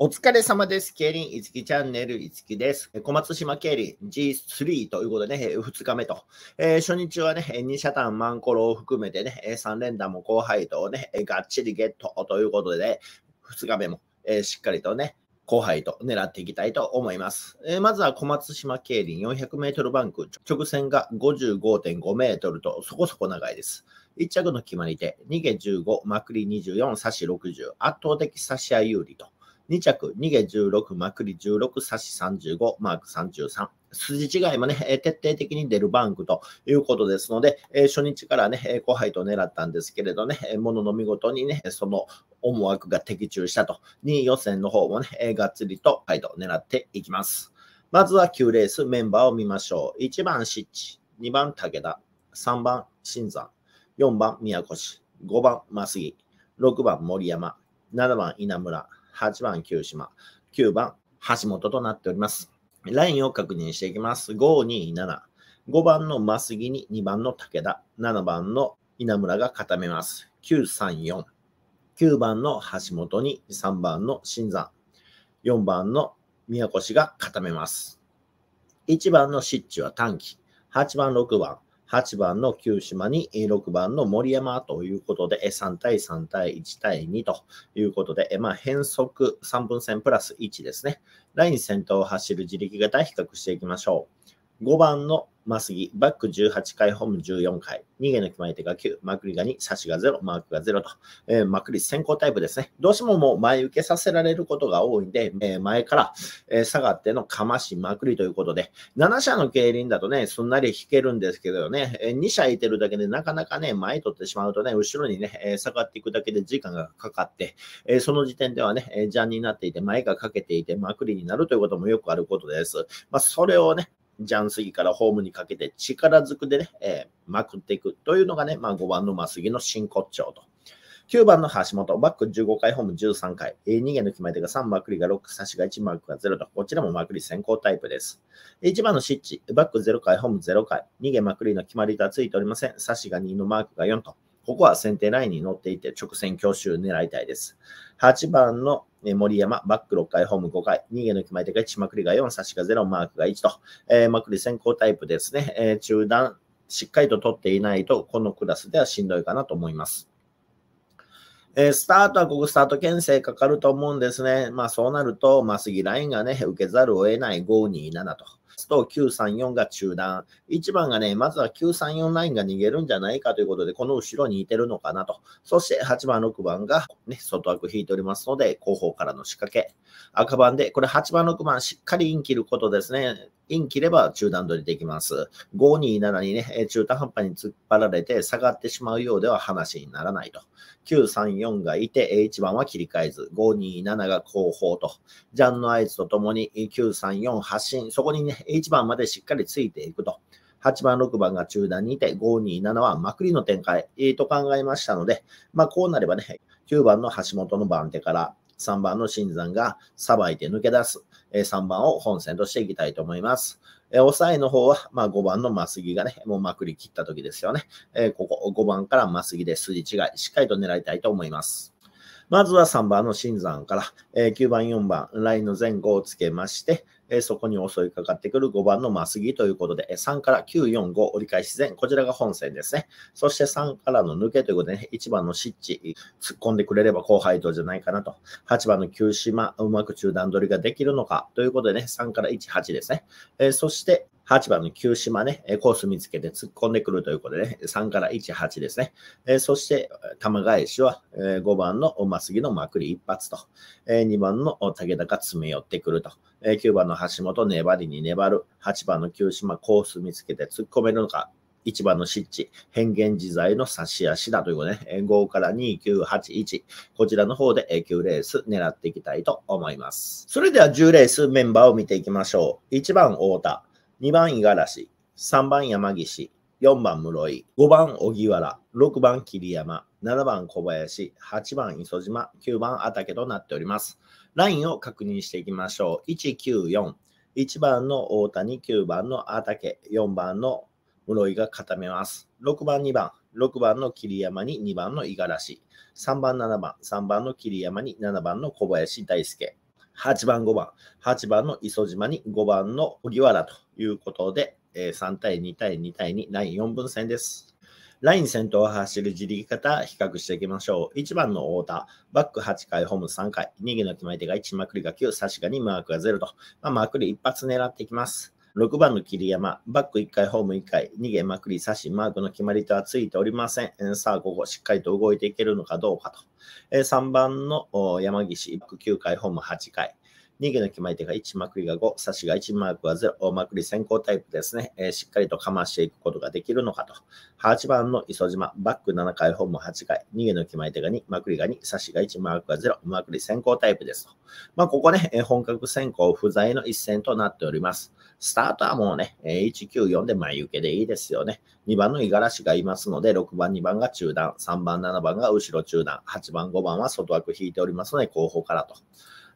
お疲れ様です。競輪いつきチャンネルいつきです。小松島競輪 G3 ということでね、2日目と。えー、初日はね、2社ャマンコロを含めてね、3連打も後輩とね、がっちりゲットということで、2日目も、えー、しっかりとね、後輩と狙っていきたいと思います。えー、まずは小松島競輪400メートルバンク、直線が55.5メートルとそこそこ長いです。1着の決まり手、逃げ15、まくり24、差し60、圧倒的差し合い有利と。2着、逃げ16、まくり16、差し35、マーク33。筋違いもね、徹底的に出るバンクということですので、初日からね、後輩と狙ったんですけれどね、ものの見事にね、その思惑が的中したと、2位予選の方もね、がっつりとはいと狙っていきます。まずは9レースメンバーを見ましょう。1番、シッチ、2番、武田、3番、新山、4番、宮越、5番、増木、6番、森山、7番、稲村、8番、9島、9番、橋本となっております。ラインを確認していきます。527。5番の増木に2番の武田、7番の稲村が固めます。934。9番の橋本に3番の新山、4番の宮越が固めます。1番の湿地は短期、8番、6番、8番の旧島に6番の森山ということで、3対3対1対2ということで、まあ、変則3分線プラス1ですね。ライン先頭を走る自力型比較していきましょう。5番のマスギ、バック18回、ホーム14回、逃げの決まり手が9、まくりが2、差しが0、マークが0と、えー、マク先行タイプですね。どうしてももう前受けさせられることが多いんで、えー、前から、えー、下がってのかましまくりということで、7社の競輪だとね、すんなり引けるんですけどね、えー、2社いてるだけでなかなかね、前取ってしまうとね、後ろにね、えー、下がっていくだけで時間がかかって、えー、その時点ではね、えー、ジャンになっていて、前がかけていて、まくりになるということもよくあることです。まあ、それをね、ジャンスギからホームにかけて力ずくでね、えー、まくっていくというのがね、まあ、5番のマスギの真骨頂と。9番の橋本、バック15回、ホーム13回、えー、逃げの決まり手が3、まくりが6、差しが1、マークが0と、こちらもまくり先行タイプです。1番のシッチ、バック0回、ホーム0回、逃げまくりの決まり手はついておりません、差しが2のマークが4と、ここは先手ラインに乗っていて直線強襲狙いたいです。8番のえー、森山、バック6回、ホーム5回、逃げ抜き前手が1、まくりが4、差しが0、マークが1と、えー、まくり先行タイプですね、えー、中断、しっかりと取っていないと、このクラスではしんどいかなと思います。えー、スタートはここスタート牽制かかると思うんですね。まあそうなると、まあ次ラインがね、受けざるを得ない527と。と934が中断。1番がね、まずは934ラインが逃げるんじゃないかということで、この後ろにいてるのかなと。そして8番、6番がね、外枠引いておりますので、後方からの仕掛け。赤番で、これ8番、6番しっかりイン切ることですね。陰切れば中段取りできます。527にね、中途半端に突っ張られて下がってしまうようでは話にならないと。934がいて、1番は切り替えず、527が後方と。ジャンの合図とともに934発進、そこにね、1番までしっかりついていくと。8番、6番が中段にいて、527はまくりの展開、と考えましたので、まあこうなればね、9番の橋本の番手から、3番の新山がさばいて抜け出す。え3番を本線としていきたいと思います。え抑えの方は、まあ、5番のマスギがね、もうまくり切った時ですよね。えここ、5番からマスギで筋違い、しっかりと狙いたいと思います。まずは3番の新山から、え9番、4番、ラインの前後をつけまして、えそこに襲いかかってくる5番のマスギということで、3から9、4、5折り返し線、こちらが本線ですね。そして3からの抜けということで、ね、1番の湿地、突っ込んでくれれば後輩道じゃないかなと。8番の九島、うまく中段取りができるのかということでね、3から1、8ですね。えそして、8番の九島ね、コース見つけて突っ込んでくるということでね、3から1、8ですね。えそして、玉返しは、え5番のマスのまくり一発と、え2番の武田が詰め寄ってくると。えー、9番の橋本、粘りに粘る。8番の九島、コース見つけて突っ込めるのか。1番の湿地、変幻自在の差し足だということね、5から2981、こちらの方で9レース狙っていきたいと思います。それでは10レースメンバーを見ていきましょう。1番太田、2番五十嵐、3番山岸、4番室井、5番荻原、6番桐山、7番小林、8番磯島、9番畑となっております。ラインを確認していきましょう。194。1番の大谷、9番のあ4番の室井が固めます。6番、2番、6番の桐山に2番の五十嵐、3番、7番、3番の桐山に7番の小林大輔、8番、5番、8番の磯島に5番の荻原ということで、3対2対2対2、ライン4分戦です。ライン先頭を走る自力型、比較していきましょう。1番の太田、バック8回、ホーム3回、逃げの決まり手が1、まくりが9、差しが2、マークが0と、まあ、まくり一発狙っていきます。6番の桐山、バック1回、ホーム1回、逃げまくり、差し、マークの決まり手はついておりません。さあ、ここ、しっかりと動いていけるのかどうかと。3番の山岸、バック9回、ホーム8回、逃げの決まり手が1、まくりが5、差しが1、マークが0、大まくり先行タイプですね、えー、しっかりとかましていくことができるのかと。8番の磯島、バック7回、ホーム8回、逃げの決まり手が2、まくりが2、差しが1、マークが0、まくり先行タイプですと。まあ、ここね、えー、本格先行不在の一戦となっております。スタートはもうね、えー、194で前受けでいいですよね。2番の五十嵐がいますので、6番、2番が中段、3番、7番が後ろ中段、8番、5番は外枠引いておりますので、後方からと。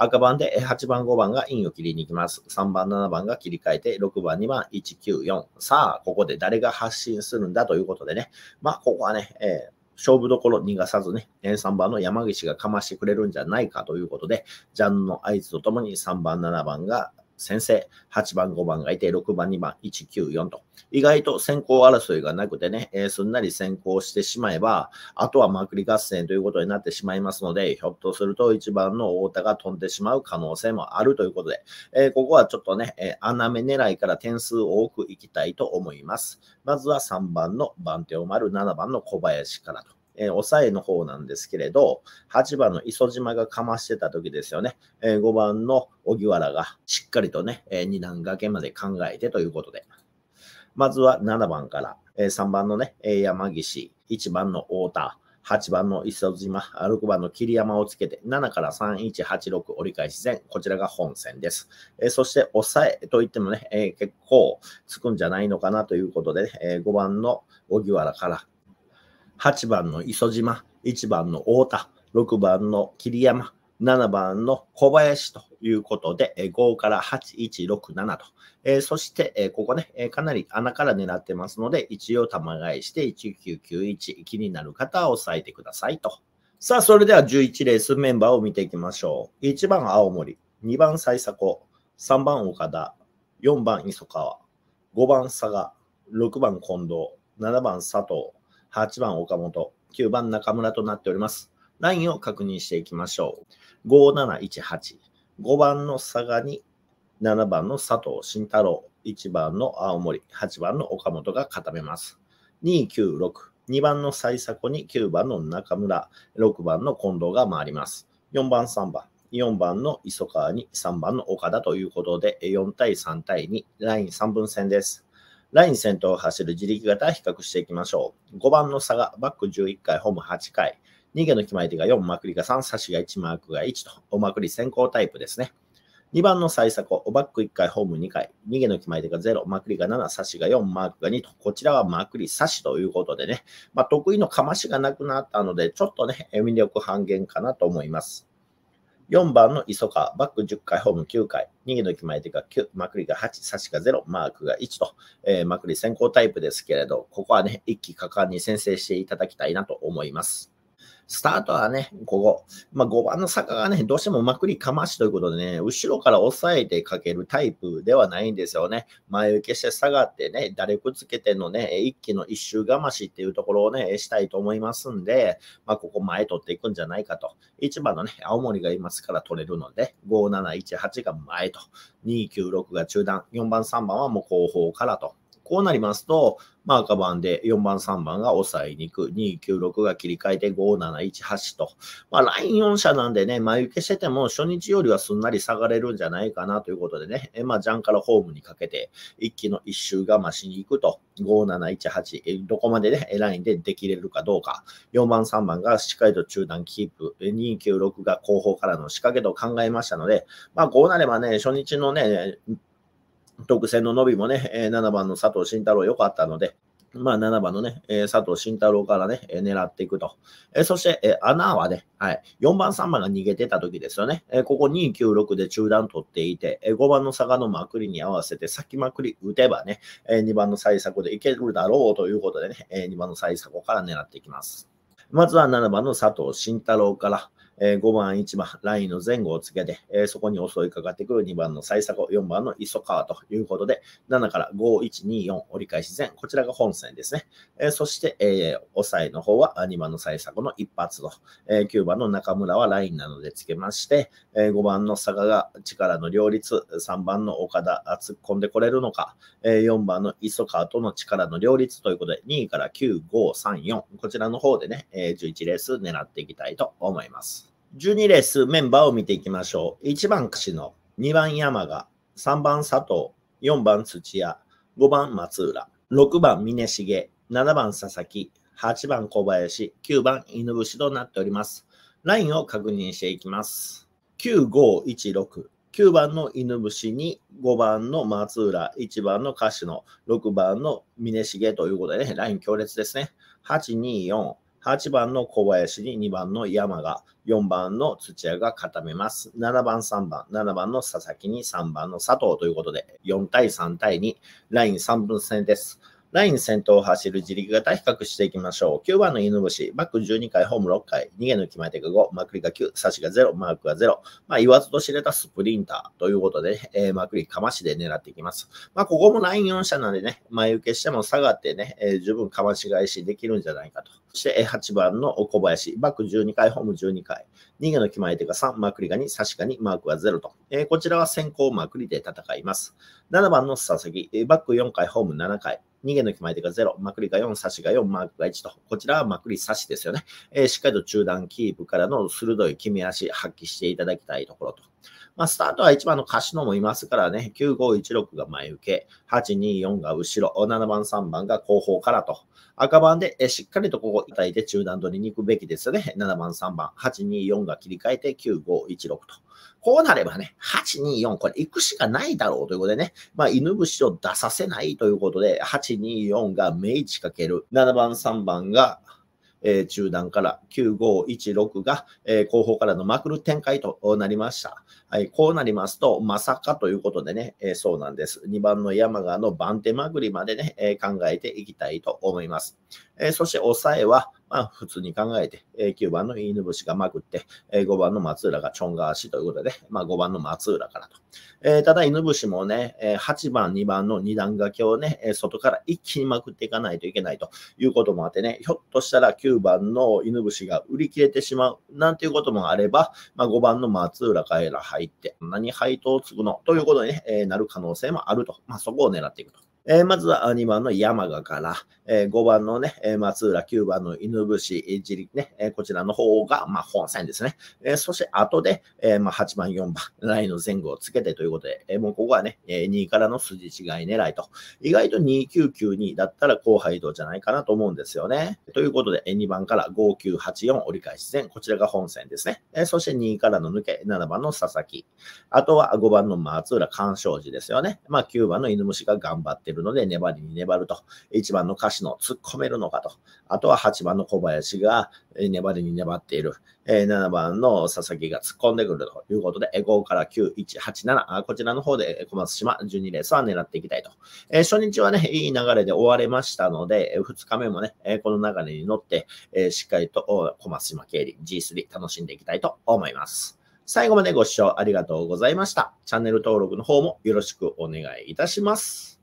赤番で8番、5番がインを切りに行きます。3番、7番が切り替えて、6番、2番、1、9、4。さあ、ここで誰が発信するんだということでね。まあ、ここはね、えー勝負どころ逃がさずね、3番の山岸がかましてくれるんじゃないかということで、ジャンの合図とともに3番、7番が先生、8番、5番がいて、6番、2番、194と。意外と先行争いがなくてね、えー、すんなり先行してしまえば、あとはまくり合戦ということになってしまいますので、ひょっとすると1番の太田が飛んでしまう可能性もあるということで、えー、ここはちょっとね、えー、穴目狙いから点数を多くいきたいと思います。まずは3番の番手を丸、7番の小林からと。えー、抑えの方なんですけれど、8番の磯島がかましてた時ですよね。えー、5番の荻原がしっかりとね、えー、2段掛けまで考えてということで。まずは7番から、えー、3番のね、山岸、1番の太田、8番の磯島、6番の桐山をつけて、7から3186折り返し線、こちらが本線です。えそして、抑えといってもね、え結構つくんじゃないのかなということで、ね、え5番の荻原から8番の磯島、1番の太田、6番の桐山、7番の小林ということで、5から8167と、えー、そして、えー、ここね、えー、かなり穴から狙ってますので、一応玉返して1991、気になる方は押さえてくださいと。さあ、それでは11レースメンバーを見ていきましょう。1番青森、2番最迫、3番岡田、4番磯川、5番佐賀、6番近藤、7番佐藤、8番岡本、9番中村となっております。ラインを確認していきましょう。5718。5番の佐賀に7番の佐藤慎太郎、1番の青森、8番の岡本が固めます。296。2番の最迫に9番の中村、6番の近藤が回ります。4番、3番、4番の磯川に3番の岡田ということで、4対3対2、ライン3分線です。ライン先頭を走る自力型比較していきましょう。5番の差がバック11回、ホーム8回。逃げの決まり手が4、まくりが3、差しが1、マークが1と、おまくり先行タイプですね。2番の最策、おバック1回、ホーム2回、逃げの決まり手が0、まくりが7、差しが4、マークが2と、こちらはまくり差しということでね、まあ、得意のかましがなくなったので、ちょっとね、魅力半減かなと思います。4番の磯川、バック10回、ホーム9回、げの決まり手が9、まくりが8、差しが0、マークが1と、えまくり先行タイプですけれど、ここはね、一気果敢に先制していただきたいなと思います。スタートはね、ここ、まあ、5番の坂がね、どうしてもまくりかましということでね、後ろから押さえてかけるタイプではないんですよね。前受けして下がってね、打くつけてのね、一気の一周がましっていうところをね、したいと思いますんで、まあ、ここ前取っていくんじゃないかと。1番のね、青森がいますから取れるので、5718が前と、296が中段、4番、3番はもう後方からと。こうなりますと、まあ、赤番で4番、3番が抑えに行く、296が切り替えて5718と、まあ、ライン4社なんでね、前受けしてても初日よりはすんなり下がれるんじゃないかなということでね、えまあ、ジャンからホームにかけて、一気の一周が増しに行くと、5718、どこまでね、ラインでできれるかどうか、4番、3番がしっかりと中段キープ、296が後方からの仕掛けと考えましたので、まあ、こうなればね、初日のね、特選の伸びもね、7番の佐藤慎太郎良かったので、まあ、7番のね、え佐藤慎太郎からね、え狙っていくと。えそして、え穴はね、はい、4番、3番が逃げてた時ですよね。えここ296で中段取っていて、え5番の坂のまくりに合わせて先まくり打てばね、え2番の最策でいけるだろうということでね、え2番の最策から狙っていきます。まずは7番の佐藤慎太郎から、えー、5番、1番、ラインの前後をつけて、えー、そこに襲いかかってくる2番の最を4番の磯川ということで、7から5、1、2、4、折り返し前、こちらが本線ですね。えー、そして、えー、抑えの方は2番の最作の一発と、え9番の中村はラインなのでつけまして、え5番の坂が力の両立、3番の岡田突っ込んでこれるのか、え4番の磯川との力の両立ということで、2位から9、5、3、4、こちらの方でね、え11レース狙っていきたいと思います。12レースメンバーを見ていきましょう。1番櫛野、2番山賀、3番佐藤、4番土屋、5番松浦、6番峰重、7番佐々木、8番小林、9番犬伏となっております。ラインを確認していきます。9516。9番の犬伏に5番の松浦、1番の歌手の6番の峰重ということでね、ライン強烈ですね。824。8番の小林に2番の山が、4番の土屋が固めます。7番、3番、7番の佐々木に3番の佐藤ということで、4対3対2、ライン3分戦です。ライン先頭を走る自力型比較していきましょう。9番の犬伏、バック12回、ホーム6回、逃げの決まり手が5、まくりが9、差しが0、マークが0。まあ、言わずと知れたスプリンターということで、えー、まくりかましで狙っていきます。まあ、ここもライン4車なんでね、前受けしても下がってね、えー、十分かまし返しできるんじゃないかと。そして、8番の小林、バック12回、ホーム12回、逃げの決まり手が3、まくりが2、差しが2、マークが0と。えー、こちらは先行まくりで戦います。7番の佐々木、バック4回、ホーム7回、逃げの決まり手が0、まくりが4、刺しが4、マークが1と、こちらはまくり刺しですよね。えー、しっかりと中段キープからの鋭い決め足発揮していただきたいところと。まあ、スタートは1番の柏野もいますからね、9516が前受け、824が後ろ、7番、3番が後方からと。赤番でしっかりとここ痛いて中段取りに行くべきですよね。7番、3番、824が切り替えて9516と。こうなればね、824、これ行くしかないだろうということでね、まあ、犬伏を出させないということで、824が明治かける、7番、3番がえー、中段から9516が、え後方からのまくる展開となりました。はい、こうなりますと、まさかということでね、えー、そうなんです。2番の山川の番手まぐりまでね、えー、考えていきたいと思います。えー、そして抑えは、まあ、普通に考えて、え9番の犬伏がまくって、え5番の松浦がチョンガーシということで、まあ、5番の松浦からと。えただ犬伏もね、え8番、2番の2段掛けをね、え外から一気にまくっていかないといけないということもあってね、ひょっとしたら9番の犬伏が売り切れてしまうなんていうこともあれば、まあ、5番の松浦から入入って、何配当を継ぐのということに、ねえなる可能性もあると。まあ、そこを狙っていくと。えー、まずは2番の山賀から、え5番のね、松浦、9番の犬伏、じ力ね、えこちらの方が、まあ、本戦ですね。えそして後で、えまあ、8番、4番、ラインの前後をつけてということで、えもうここはね、え2位からの筋違い狙いと。意外と2992だったら後輩道じゃないかなと思うんですよね。ということで、2番から5984折り返し戦、こちらが本戦ですね。えそして2位からの抜け、7番の佐々木。あとは5番の松浦、鑑賞寺ですよね。まあ、9番の犬虫が頑張ってるので、粘りに粘ると。1番の東野、突っ込めるのかと。あとは8番の小林が粘りに粘っている。え7番の佐々木が突っ込んでくるということで、5から9、1、8、7、こちらの方で小松島12レースは狙っていきたいと。え初日はね、いい流れで終われましたので、2日目もね、この流れに乗って、えしっかりと小松島経理 G3 楽しんでいきたいと思います。最後までご視聴ありがとうございました。チャンネル登録の方もよろしくお願いいたします。